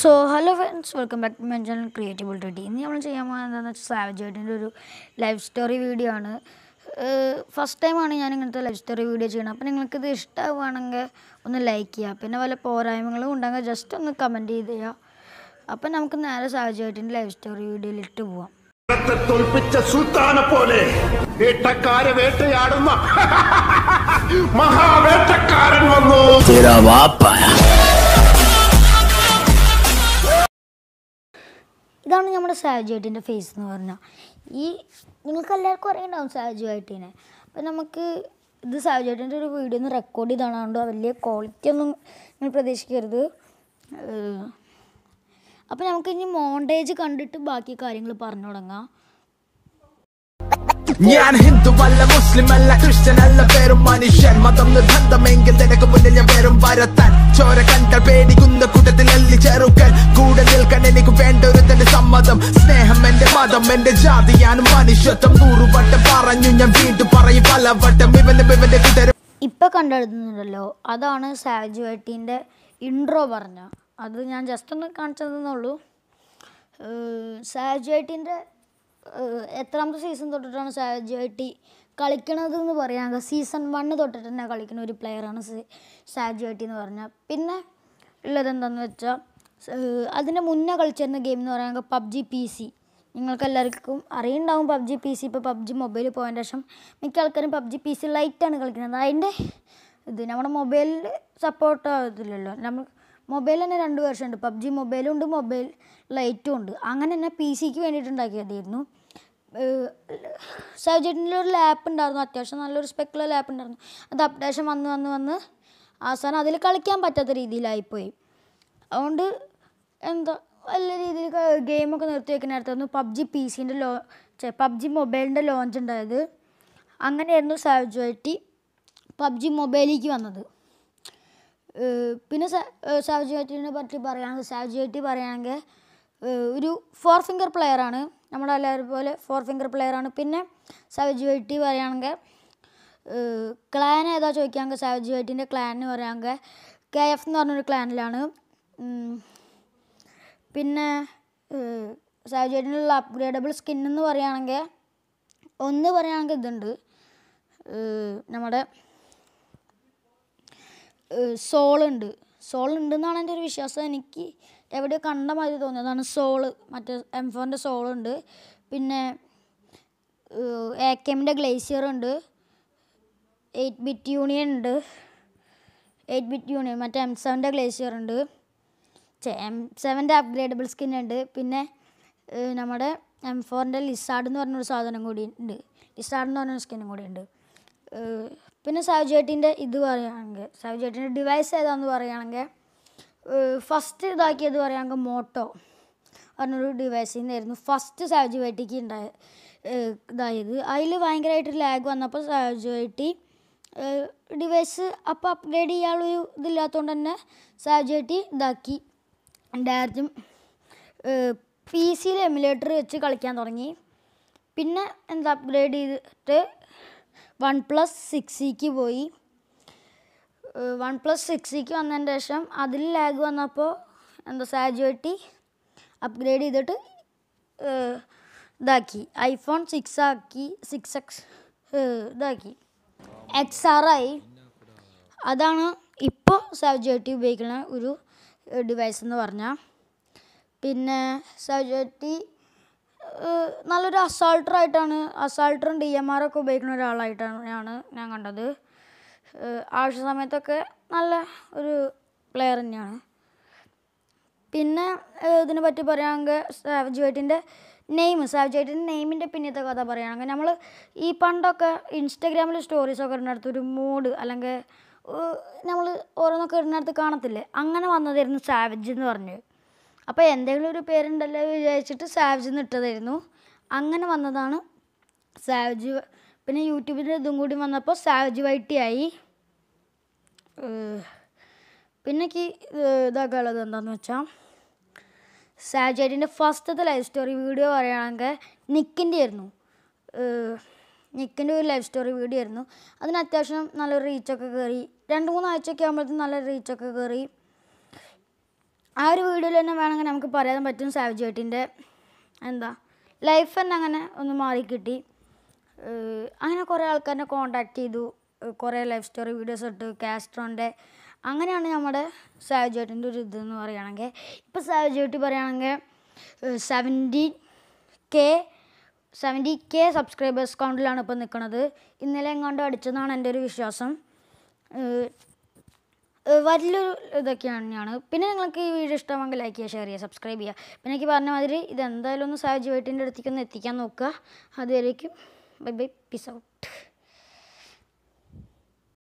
So hello friends welcome back to my channel Creative T ഇന്ന് നമ്മൾ ചെയ്യാൻ പോകുന്നത് എന്താണെന്ന് വെച്ചാൽ സാവജേട്ടിൻ്റെ ഒരു ലൈഫ് സ്റ്റോറി വീഡിയോ ആണ് ഫസ്റ്റ് ടൈമാണ് ഞാൻ ഇങ്ങനത്തെ ലൈഫ് സ്റ്റോറി വീഡിയോ ചെയ്യണം അപ്പോൾ നിങ്ങൾക്കിത് ഇഷ്ടമാവുകയാണെങ്കിൽ ഒന്ന് ലൈക്ക് ചെയ്യുക പിന്നെ വല്ല പോരായ്മകളും ഉണ്ടെങ്കിൽ ജസ്റ്റ് ഒന്ന് കമൻറ്റ് ചെയ്ത് ചെയ്യുക അപ്പം നമുക്ക് നേരെ സാവജേട്ടിൻ്റെ ലൈഫ് സ്റ്റോറി വീഡിയോയിൽ ഇട്ട് പോവാം തോൽപ്പിച്ച സുൽത്താനെ പോലെ വേട്ടക്കാരെ വേട്ടയാടുന്ന മഹാവേട്ടക്കാരൻ വന്നു ഇതാണ് നമ്മുടെ സാജുവേട്ടിൻ്റെ ഫേസ് എന്ന് പറഞ്ഞാൽ ഈ നിങ്ങൾക്ക് എല്ലാവർക്കും അറിയണ്ടാവും സാജുവേട്ടിനെ അപ്പം നമുക്ക് ഇത് സാജുവേട്ടിൻ്റെ ഒരു വീഡിയോ ഒന്ന് റെക്കോർഡ് ചെയ്താണാണ്ട് വലിയ ക്വാളിറ്റി ഒന്നും നിങ്ങൾ പ്രതീക്ഷിക്കരുത് അപ്പോൾ നമുക്ക് ഇനി മോണ്ടേജ് കണ്ടിട്ട് ബാക്കി കാര്യങ്ങൾ പറഞ്ഞു തുടങ്ങാം ഞാൻ ഹിന്ദുവല്ല മുസ്ലിം അല്ല ക്രിസ്ത്യൻ അല്ല പേരും മനുഷ്യൻ മതം നിർബന്ധമെങ്കിൽ നിനക്ക് മുന്നിൽ ഞാൻ പേരും വരത്താൻ ചോര കണ്ട പേടിക്കുന്ന കൂട്ടത്തിൽ അല്ലി ചെറുക്കൻ കൂടെ നിൽക്കാൻ എനിക്ക് വേണ്ട ഒരു തന്റെ സമ്മതം സ്നേഹം എന്റെ മതം എന്റെ ജാതി ഞാൻ മനുഷ്യത്വം നൂറുവട്ടം പറഞ്ഞു ഞാൻ വീണ്ടും പറയും പലവട്ടം ഇവന്റെ ഇവന്റെ കൂട്ടരും ഇപ്പൊ കണ്ടെടുക്കുന്നുണ്ടല്ലോ അതാണ് സാജു ഇൻട്രോ പറഞ്ഞ അത് ഞാൻ ജസ്റ്റ് ഒന്ന് കാണിച്ചതെന്നുള്ളൂ സാജു എത്രാമത്തെ സീസൺ തൊട്ടിട്ടാണ് സാജു ഐ കളിക്കണത് എന്ന് പറയാം സീസൺ വണ്ണ് തൊട്ടിട്ട് തന്നെ കളിക്കുന്ന ഒരു പ്ലെയറാണ് സാജു ഐ എന്ന് പറഞ്ഞാൽ പിന്നെ ഉള്ളത് എന്താണെന്ന് വെച്ചാൽ അതിൻ്റെ മുന്നേ കളിച്ചിരുന്ന ഗെയിം എന്ന് പറയുന്നത് പബ്ജി പി സി നിങ്ങൾക്ക് എല്ലാവർക്കും അറിയുണ്ടാവും പബ്ജി പി സി ഇപ്പോൾ പബ്ജി മൊബൈലിൽ പോയതിന് ശേഷം മിക്ക ആൾക്കാരും പബ്ജി പി സി ലൈറ്റാണ് കളിക്കുന്നത് അതിൻ്റെ ഇത് നമ്മുടെ മൊബൈലിൽ സപ്പോർട്ട് ആവത്തില്ലല്ലോ നമ്മൾ മൊബൈൽ തന്നെ രണ്ട് വേർഷൻ ഉണ്ട് പബ്ജി മൊബൈലും ഉണ്ട് മൊബൈൽ ലൈറ്റും ഉണ്ട് അങ്ങനെ തന്നെ പി സിക്ക് വേണ്ടിയിട്ടുണ്ടാക്കിയതായിരുന്നു സബ്ജക്റ്റിൻ്റെ ഒരു ലാപ്പ് ഉണ്ടായിരുന്നു അത്യാവശ്യം നല്ലൊരു സ്പെക്കുലർ ലാപ്പ് ഉണ്ടായിരുന്നു അത് അപ്ഡേഷൻ വന്ന് വന്ന് വന്ന് അവസാനം അതിൽ കളിക്കാൻ പറ്റാത്ത രീതിയിലായിപ്പോയി അതുകൊണ്ട് എന്താ വലിയ രീതിയിൽ ഗെയിമൊക്കെ നിർത്തി അടുത്തായിരുന്നു പബ്ജി പി സിൻ്റെ ലോ പബ്ജി മൊബൈലിൻ്റെ ലോഞ്ച് ഉണ്ടായത് അങ്ങനെയായിരുന്നു സാവജുവായിട്ട് പബ്ജി മൊബൈലിലേക്ക് വന്നത് പിന്നെ സാവജുവായിട്ടിനെ പറ്റി പറയുകയാണെങ്കിൽ സാവജുവായിട്ട് പറയുകയാണെങ്കിൽ ഒരു ഫോർ ഫിംഗർ പ്ലെയറാണ് നമ്മുടെ എല്ലാവരും പോലെ ഫോർ ഫിംഗർ പ്ലെയറാണ് പിന്നെ സാവജ് വൈറ്റി പറയുകയാണെങ്കിൽ ക്ലാൻ ഏതാ ചോദിക്കുകയാണെങ്കിൽ സാവജ് വൈറ്റിൻ്റെ ക്ലാൻ എന്ന് പറയുകയാണെങ്കിൽ കെ എഫ് എന്ന് പറഞ്ഞൊരു ക്ലാനിലാണ് പിന്നെ സാവജ് വൈറ്റിനുള്ള അപ്ഗ്രേഡബിൾ സ്കിൻ എന്ന് പറയുകയാണെങ്കിൽ ഒന്ന് പറയുകയാണെങ്കിൽ ഇതുണ്ട് നമ്മുടെ സോളുണ്ട് സോളുണ്ടെന്നാണ് എൻ്റെ ഒരു വിശ്വാസം എനിക്ക് എവിടെയോ കണ്ട മാതിരി തോന്നിയതാണ് സോള് മറ്റേ എം ഫോറിൻ്റെ സോളുണ്ട് പിന്നെ എ കെ എമ്മിൻ്റെ ഗ്ലേസിയറുണ്ട് എയ്റ്റ് ബിറ്റ് യൂണിയൻ ഉണ്ട് എയ്റ്റ് ബിറ്റ് യൂണിയൻ മറ്റേ എം സെവൻ്റെ ഗ്ലേസിയർ ഉണ്ട് എം സെവൻ്റെ അപ്ഗ്രേഡബിൾ സ്കിൻ ഉണ്ട് പിന്നെ നമ്മുടെ എം ഫോറിൻ്റെ ലിസാർഡ് എന്ന് പറഞ്ഞൊരു സാധനം കൂടി ഉണ്ട് ലിസാർഡ് എന്ന് പറഞ്ഞൊരു സ്കിന്നും കൂടി ഉണ്ട് പിന്നെ സാവ് ചേട്ടിൻ്റെ ഇത് പറയുകയാണെങ്കിൽ സാവ് ചേട്ടിൻ്റെ ഡിവൈസ് ഏതാണെന്ന് പറയുകയാണെങ്കിൽ ഫസ്റ്റ് ഇതാക്കിയത് പറയുകയാണെങ്കിൽ മോട്ടോ പറഞ്ഞൊരു ഡിവൈസിൽ നിന്നായിരുന്നു ഫസ്റ്റ് സാജ് ഉണ്ടായ ഇതായത് അതിൽ ഭയങ്കരമായിട്ട് ലാഗ് വന്നപ്പോൾ സാജ് ഡിവൈസ് അപ്പോൾ അപ്ഗ്രേഡ് ചെയ്യാനുള്ളൊരു ഇതില്ലാത്തതുകൊണ്ട് തന്നെ സാജ് ഇതാക്കി ഡയറക്റ്റും പി സിയിൽ എമുലേറ്റർ വെച്ച് കളിക്കാൻ തുടങ്ങി പിന്നെ എന്താ അപ്ഗ്രേഡ് ചെയ്തിട്ട് വൺ പ്ലസ് സിക്സിക്ക് പോയി വൺ പ്ലസ് സിക്സിക്ക് വന്നതിന് ശേഷം അതിൽ ലാഗ് വന്നപ്പോൾ എന്താ സാജുവേറ്റി അപ്ഗ്രേഡ് ചെയ്തിട്ട് ഇതാക്കി ഐഫോൺ സിക്സ് ആക്കി സിക്സ് എക്സ് ഇതാക്കി എക്സ് ആർ ആയി അതാണ് ഇപ്പോൾ സാജുവേറ്റി ഉപയോഗിക്കുന്ന ഒരു ഡിവൈസ് എന്ന് പറഞ്ഞാൽ പിന്നെ സാജുവേറ്റി നല്ലൊരു അസാൾട്ടറായിട്ടാണ് അസാൾട്ടറും ഡി എം ആർ ഒക്കെ ഉപയോഗിക്കുന്ന ഒരാളായിട്ടാണ് ഞാൻ കണ്ടത് ആവശ്യ സമയത്തൊക്കെ നല്ല ഒരു പ്ലെയർ തന്നെയാണ് പിന്നെ ഇതിനെ പറ്റി പറയുകയാണെങ്കിൽ സാവജ് വൈറ്റിൻ്റെ നെയിം സാവജ് വൈറ്റിൻ്റെ നെയിമിൻ്റെ പിന്നത്തെ കഥ പറയുകയാണെങ്കിൽ നമ്മൾ ഈ പണ്ടൊക്കെ ഇൻസ്റ്റാഗ്രാമിൽ സ്റ്റോറീസൊക്കെ ഇടുന്നിടത്ത് ഒരു മൂഡ് അല്ലെങ്കിൽ നമ്മൾ ഓരോന്നൊക്കെ ഇടുന്നിടത്ത് കാണത്തില്ലേ അങ്ങനെ വന്നതായിരുന്നു സാവജ് എന്ന് പറഞ്ഞു അപ്പോൾ എന്തെങ്കിലും ഒരു പേരുണ്ടല്ലോ വിചാരിച്ചിട്ട് സാവജ് എന്ന് ഇട്ടതായിരുന്നു അങ്ങനെ വന്നതാണ് സാവജ് പിന്നെ യൂട്യൂബിൻ്റെ ഇതും കൂടി വന്നപ്പോൾ സാജ് ആയി പിന്നെ ഇതാക്കാനുള്ളത് എന്താണെന്ന് വെച്ചാൽ സാജ് വൈറ്റിൻ്റെ ഫസ്റ്റത്തെ ലൈവ് സ്റ്റോറി വീഡിയോ പറയുകയാണെങ്കിൽ നിക്കിൻ്റെ ആയിരുന്നു നിക്കിൻ്റെ ഒരു ലൈവ് സ്റ്റോറി വീഡിയോ ആയിരുന്നു അതിന് അത്യാവശ്യം നല്ല റീച്ചൊക്കെ കയറി രണ്ട് മൂന്ന് ആഴ്ചയൊക്കെ ആകുമ്പോഴത്തേക്കും നല്ല റീച്ചൊക്കെ കയറി ആ ഒരു വീഡിയോയിൽ തന്നെ വേണമെങ്കിൽ നമുക്ക് പറയാൻ പറ്റും സാവിജ് ചേട്ടിൻ്റെ എന്താ ലൈഫ് തന്നെ അങ്ങനെ ഒന്ന് മാറിക്കിട്ടി അങ്ങനെ കുറേ ആൾക്കാരെ കോണ്ടാക്ട് ചെയ്തു കുറേ ലൈഫ് സ്റ്റോറി വീഡിയോസ് ഇട്ട് കാസ്ട്രോൻ്റെ അങ്ങനെയാണ് നമ്മുടെ സാവജേട്ടിൻ്റെ ഒരു ഇതെന്ന് പറയുകയാണെങ്കിൽ ഇപ്പോൾ സാവജേട്ടി പറയുകയാണെങ്കിൽ seventy K seventy K subscribers കൗണ്ടിലാണ് ഇപ്പോൾ നിൽക്കുന്നത് ഇന്നലെ എങ്ങാണ്ട് അടിച്ചെന്നാണ് എൻ്റെ ഒരു വിശ്വാസം വലിയൊരു ഇതൊക്കെയാണ് പിന്നെ നിങ്ങൾക്ക് ഈ വീഡിയോ ഇഷ്ടമെങ്കിൽ ലൈക്ക് ചെയ്യുക ഷെയർ ചെയ്യുക സബ്സ്ക്രൈബ് ചെയ്യുക പിന്നെ എനിക്ക് പറഞ്ഞ മാതിരി ഇതെന്തായാലും ഒന്ന് അടുത്തേക്ക് ഒന്ന് എത്തിക്കാൻ നോക്കുക അതുവരേക്കും Bye bye. Peace out.